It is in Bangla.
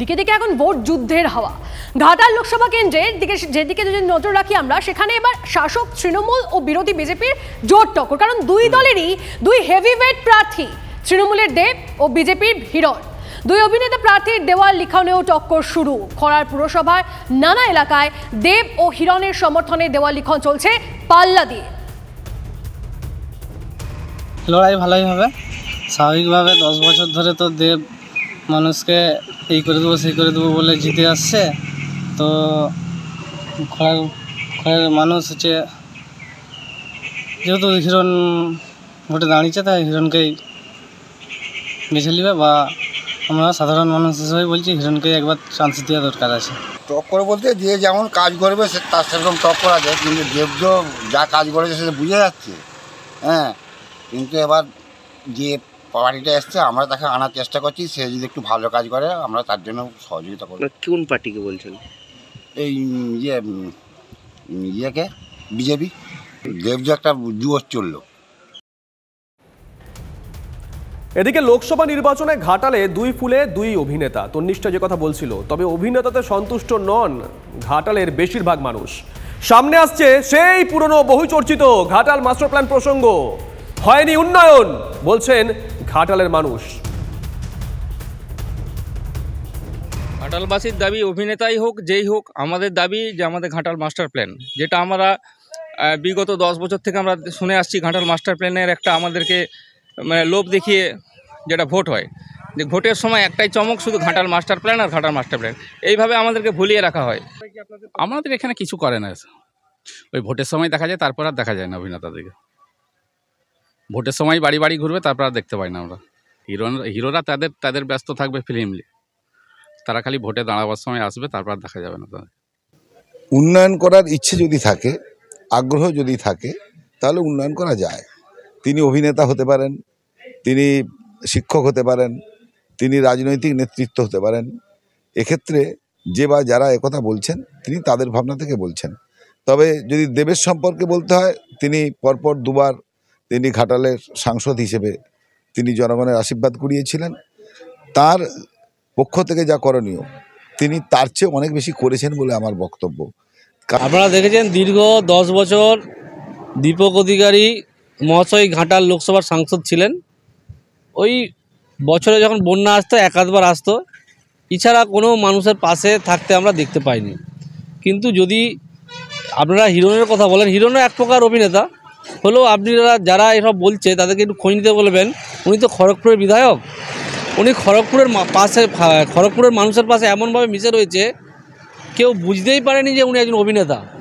দিকে দিকে এখন ভোট যুদ্ধের হাওয়া ঘাটাল লোকসভা কেন্দ্রের দিকে যেদিকে যদি নজর রাখি আমরা সেখানে এবার শাসক তৃণমূল ও বিরোধী বিজেপির জোর টক্কর কারণ দুই দলেরই দুই হেভিওয়েট প্রার্থী তৃণমূলের দেব ও বিজেপির হিরণ দুই অভিনেতা প্রার্থীর দেওয়াল লিখনেও টক্কর শুরু খরার পুরসভার নানা এলাকায় দেব ও হিরণের সমর্থনে দেওয়াল লিখন চলছে পাল্লা দিয়ে লড়াই ভালোই হবে স্বাভাবিকভাবে দশ বছর ধরে তো দেব মানুষকে এই করে দেবো সেই করে দেবো বলে জিতে আসছে তো খড়ার খরার মানুষ হচ্ছে যেহেতু হিরণ ভোটে দাঁড়িয়েছে তাই হিরণকেই বেছে নেবে বা আমরা সাধারণ মানুষ হিসেবে বলছি হিরণকে একবার চান্স দেওয়া দরকার আছে করে বলতে যে যেমন কাজ করবে সে তার সেরকম টক্কর আছে কিন্তু দেবজ যা কাজ করেছে সেটা বুঝে যাচ্ছে হ্যাঁ কিন্তু এবার যে পার্টিটা এসছে আমরা তাকে আনার চেষ্টা করছি সে যদি একটু ভালো কাজ করে আমরা তার জন্য সহযোগিতা করবো মানে কোন পার্টিকে বলছেন এই ইয়ে ইয়েকে বিজেপি দেব যে একটা যুবক চললো এদিকে লোকসভা নির্বাচনে ঘাটালে দুই ফুলে দুই অভিনেতা তন্নিষ্ঠা যে কথা বলছিল তবে অভিনেতাতে সন্তুষ্ট নন ঘাটালের বেশিরভাগ মানুষ সামনে আসছে সেই পুরনো বহুচর্চিত ঘাটাল মাস্টার প্ল্যান প্রসঙ্গ হয়নি উন্নয়ন বলছেন ঘাটালের মানুষ ঘাটালবাসীর দাবি অভিনেতাই হোক যেই হোক আমাদের দাবি যে আমাদের ঘাটাল মাস্টার প্ল্যান যেটা আমরা বিগত দশ বছর থেকে আমরা শুনে আসছি ঘাটাল মাস্টার প্ল্যানের একটা আমাদেরকে মানে লোভ দেখিয়ে যেটা ভোট হয় যে ভোটের সময় একটাই চমক শুধু ঘাটাল মাস্টার প্ল্যান আর ঘাটাল মাস্টার প্ল্যান এইভাবে আমাদেরকে ভুলিয়ে রাখা হয় আমাদের এখানে কিছু করে না ওই ভোটের সময় দেখা যায় তারপর আর দেখা যায় না অভিনেতাদেরকে ভোটের সময় বাড়ি বাড়ি ঘুরবে তারপর আর দেখতে পাই না আমরা হিরো হিরোরা তাদের তাদের ব্যস্ত থাকবে ফিল্ম তারা খালি ভোটে দাঁড়াবার সময় আসবে তারপর দেখা যাবে না তাদের উন্নয়ন করার ইচ্ছে যদি থাকে আগ্রহ যদি থাকে তাহলে উন্নয়ন করা যায় তিনি অভিনেতা হতে পারেন তিনি শিক্ষক হতে পারেন তিনি রাজনৈতিক নেতৃত্ব হতে পারেন এক্ষেত্রে যে বা যারা একথা বলছেন তিনি তাদের ভাবনা থেকে বলছেন তবে যদি দেবের সম্পর্কে বলতে হয় তিনি পরপর দুবার তিনি ঘাটালের সাংসদ হিসেবে তিনি জনগণের আশীর্বাদ কুড়িয়েছিলেন তার পক্ষ থেকে যা করণীয় তিনি তার চেয়ে অনেক বেশি করেছেন বলে আমার বক্তব্য আপনারা দেখেছেন দীর্ঘ দশ বছর দীপক অধিকারী মহাশয় ঘাটাল লোকসভার সাংসদ ছিলেন ওই বছরে যখন বন্যা আসতো একাধবার আসতো এছাড়া কোনো মানুষের পাশে থাকতে আমরা দেখতে পাইনি কিন্তু যদি আপনারা হিরণের কথা বলেন হিরণও এক প্রকার অভিনেতা হলেও আপনারা যারা এসব বলছে তাদেরকে একটু খোঁজ নিতে বলবেন উনি তো খড়গপুরের বিধায়ক উনি খড়গপুরের পাশে খড়গপুরের মানুষের পাশে এমনভাবে মিশে রয়েছে কেউ বুঝতেই পারেনি যে উনি একজন অভিনেতা